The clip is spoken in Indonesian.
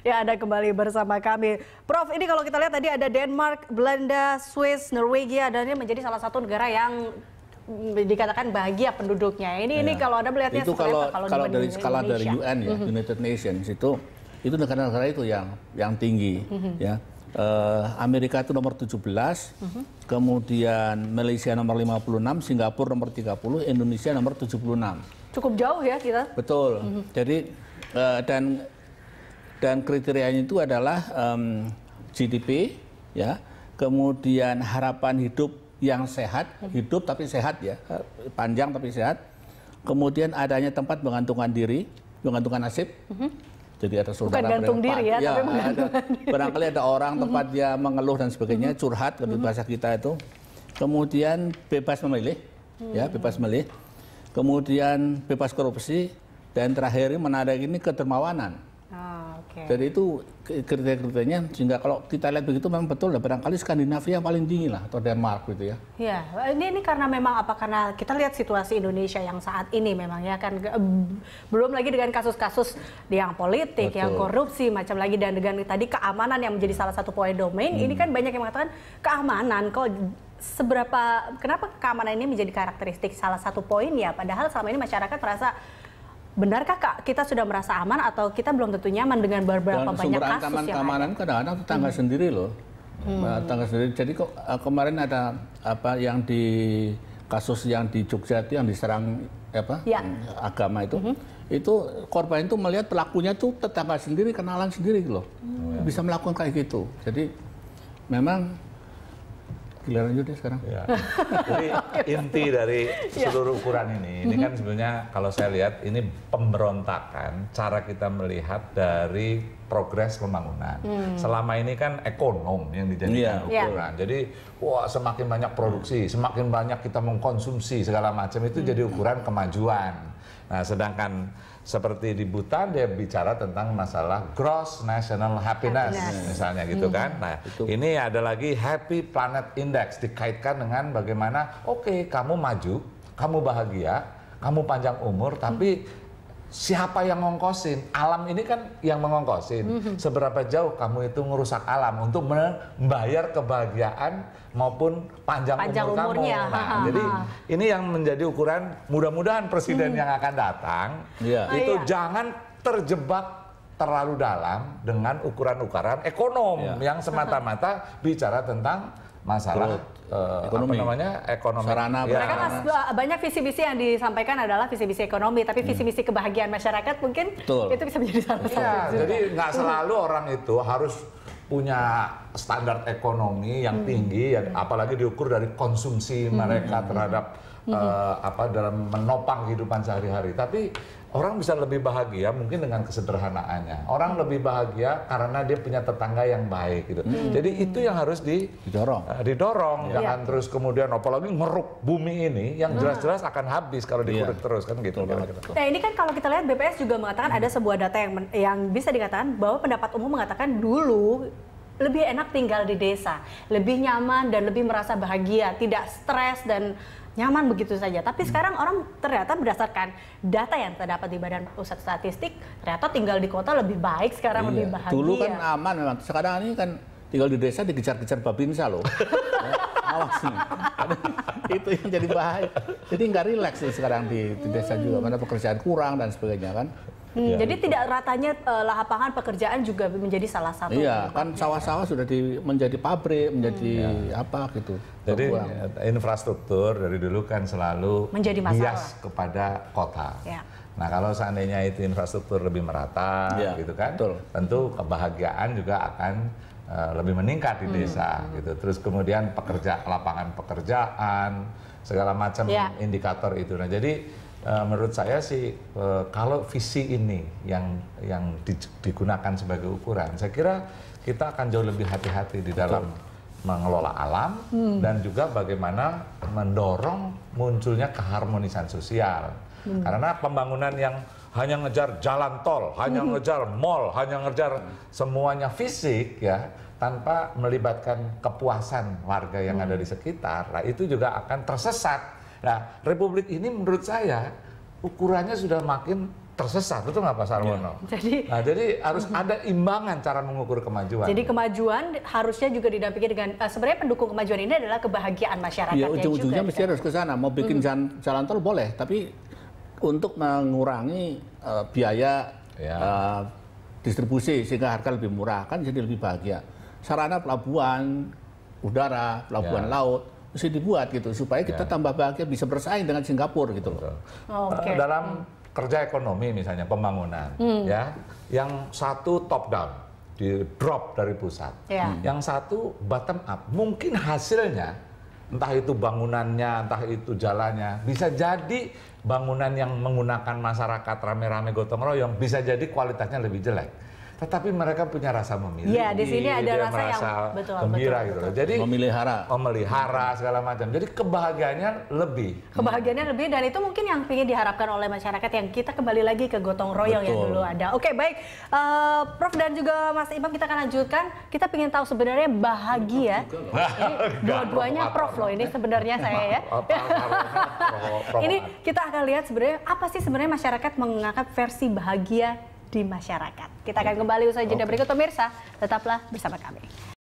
Ya, ada kembali bersama kami. Prof, ini kalau kita lihat tadi ada Denmark, Belanda, Swiss, Norwegia, dan ini menjadi salah satu negara yang dikatakan bahagia penduduknya. Ini ya. ini iya. kalau Anda melihatnya itu kalau apa, kalau, kalau dari skala dari UN ya, mm-hmm. United Nations itu itu negara-negara itu yang yang tinggi mm-hmm. ya. Uh, Amerika itu nomor 17, uh-huh. Mm-hmm. kemudian Malaysia nomor 56, Singapura nomor 30, Indonesia nomor 76. Cukup jauh ya kita. Betul. Uh-huh. Jadi uh, dan dan kriterianya itu adalah um, GDP ya kemudian harapan hidup yang sehat hidup tapi sehat ya panjang tapi sehat kemudian adanya tempat menggantungkan diri menggantungkan nasib jadi ada saudara Bukan gantung diri ya, ya tapi ada, barangkali ada orang hmm. tempat dia mengeluh dan sebagainya hmm. curhat kalau hmm. bahasa kita itu kemudian bebas memilih ya bebas memilih kemudian bebas korupsi dan terakhir menarik ini kedermawanan Okay. Jadi itu kriteria-kriterianya sehingga kalau kita lihat begitu memang betul lah barangkali Skandinavia paling tinggi lah atau Denmark gitu ya. Iya, ini ini karena memang apa karena kita lihat situasi Indonesia yang saat ini memang ya kan belum lagi dengan kasus-kasus yang politik, betul. yang korupsi macam lagi dan dengan tadi keamanan yang menjadi salah satu poin domain. Hmm. Ini kan hmm. banyak yang mengatakan keamanan kok seberapa kenapa keamanan ini menjadi karakteristik salah satu poin ya padahal selama ini masyarakat merasa benarkah kak kita sudah merasa aman atau kita belum tentu nyaman dengan beberapa Dan banyak kasus keamanan, yang keamanan kan kadang-kadang tetangga hmm. sendiri loh hmm. tetangga sendiri jadi kok eh, kemarin ada apa yang di kasus yang di Jogja itu yang diserang apa ya. agama itu hmm. itu korban itu melihat pelakunya tuh tetangga sendiri kenalan sendiri loh hmm. bisa melakukan kayak gitu jadi memang giliran deh sekarang. Ya. Jadi inti dari ya. seluruh ukuran ini, ini kan sebenarnya kalau saya lihat ini pemberontakan cara kita melihat dari progres pembangunan. Hmm. Selama ini kan ekonom yang dijadikan iya. ukuran. Yeah. Jadi wah semakin banyak produksi, hmm. semakin banyak kita mengkonsumsi segala macam itu hmm. jadi ukuran kemajuan. Nah, sedangkan seperti di Butan dia bicara tentang masalah gross national happiness, happiness. misalnya gitu hmm. kan. Nah, itu. ini ada lagi Happy Planet Index dikaitkan dengan bagaimana oke okay, kamu maju, kamu bahagia, kamu panjang umur tapi hmm siapa yang ngongkosin? Alam ini kan yang mengongkosin. Mm-hmm. Seberapa jauh kamu itu merusak alam untuk membayar kebahagiaan maupun panjang, panjang umur umurnya. kamu. Nah, jadi ini yang menjadi ukuran mudah-mudahan presiden mm-hmm. yang akan datang yeah. Oh, itu iya. jangan terjebak terlalu dalam dengan ukuran-ukuran ekonom yeah. yang semata-mata bicara tentang masalah Growth. Eh, uh, ekonomi. apa namanya ekonomi sarana ya. mereka mas, banyak visi visi yang disampaikan adalah visi visi ekonomi tapi hmm. visi visi kebahagiaan masyarakat mungkin Betul. itu bisa menjadi salah iya, satu ya, jadi nggak selalu orang itu harus punya standar ekonomi yang hmm. tinggi, ya, apalagi diukur dari konsumsi hmm. mereka hmm. terhadap uh, apa dalam menopang kehidupan sehari-hari. Tapi orang bisa lebih bahagia mungkin dengan kesederhanaannya. Orang lebih bahagia karena dia punya tetangga yang baik gitu. Hmm. Jadi itu yang harus di, didorong. Uh, didorong yeah. jangan yeah. terus kemudian apalagi ngeruk bumi ini yang nah. jelas-jelas akan habis kalau iya. dikurik yeah. terus kan gitu. gitu. Nah, ini kan kalau kita lihat BPS juga mengatakan hmm. ada sebuah data yang yang bisa dikatakan bahwa pendapat umum mengatakan dulu lebih enak tinggal di desa, lebih nyaman dan lebih merasa bahagia, tidak stres dan nyaman begitu saja. Tapi hmm. sekarang orang ternyata berdasarkan data yang terdapat di Badan Pusat Statistik, ternyata tinggal di kota lebih baik sekarang iya. lebih bahagia. Dulu kan aman memang, sekarang ini kan tinggal di desa dikejar-kejar babinsa loh. Ya awas nih. itu yang jadi bahaya. Jadi nggak rileks nih sekarang di, di desa juga karena pekerjaan kurang dan sebagainya kan. Hmm, ya, jadi itu. tidak ratanya uh, lapangan pekerjaan juga menjadi salah satu. Iya, kan sawah-sawah sudah di, menjadi pabrik, menjadi hmm. Ya. apa gitu. Jadi terbuang. Eh, infrastruktur dari dulu kan selalu menjadi masalah. bias kepada kota. Ya. Nah kalau seandainya itu infrastruktur lebih merata, ya, gitu kan, betul. tentu kebahagiaan juga akan Eh, lebih meningkat di hmm. desa hmm. gitu. Terus kemudian pekerja lapangan pekerjaan segala macam yeah. indikator itu. Nah, jadi uh, menurut saya sih uh, kalau visi ini yang yang di, digunakan sebagai ukuran, saya kira kita akan jauh lebih hati-hati di dalam mengelola alam hmm. dan juga bagaimana mendorong munculnya keharmonisan sosial. Hmm. Karena pembangunan yang hanya ngejar jalan tol, hanya hmm. ngejar mall, hanya ngejar semuanya fisik ya, tanpa melibatkan kepuasan warga yang ada hmm. di sekitar. Nah, itu juga akan tersesat. Nah, republik ini menurut saya ukurannya sudah makin tersesat, Itu nggak Pak Sarwono? Ya. Jadi, nah, jadi harus hmm. ada imbangan cara mengukur kemajuan. Jadi kemajuan harusnya juga didampingi dengan uh, sebenarnya pendukung kemajuan ini adalah kebahagiaan masyarakat. Ya, iya, ujung-ujungnya mesti kan? harus ke sana. Mau bikin hmm. jalan, jalan tol boleh, tapi untuk mengurangi uh, biaya ya. uh, distribusi sehingga harga lebih murah kan jadi lebih bahagia. Sarana pelabuhan udara, pelabuhan ya. laut mesti dibuat gitu supaya kita ya. tambah bahagia bisa bersaing dengan Singapura gitu loh. Oh, okay. Eh, dalam kerja ekonomi misalnya pembangunan hmm. ya, yang satu top down di drop dari pusat, ya. yang satu bottom up mungkin hasilnya entah itu bangunannya, entah itu jalannya. Bisa jadi bangunan yang menggunakan masyarakat rame-rame gotong royong bisa jadi kualitasnya lebih jelek tetapi mereka punya rasa memilih. Iya, di sini ada rasa merasa yang betul, gembira betul, gitu betul. loh. Jadi memelihara, memelihara segala macam. Jadi kebahagiaannya lebih. Kebahagiaannya hmm. lebih dan itu mungkin yang ingin diharapkan oleh masyarakat yang kita kembali lagi ke gotong royong betul. yang dulu ada. Oke, baik. Uh, Prof dan juga Mas Imam kita akan lanjutkan. Kita ingin tahu sebenarnya bahagia. Dua-duanya Prof loh ini sebenarnya saya ya. ini kita akan lihat sebenarnya apa sih sebenarnya masyarakat mengangkat versi bahagia di masyarakat. Kita akan kembali usai jeda berikut pemirsa. Tetaplah bersama kami.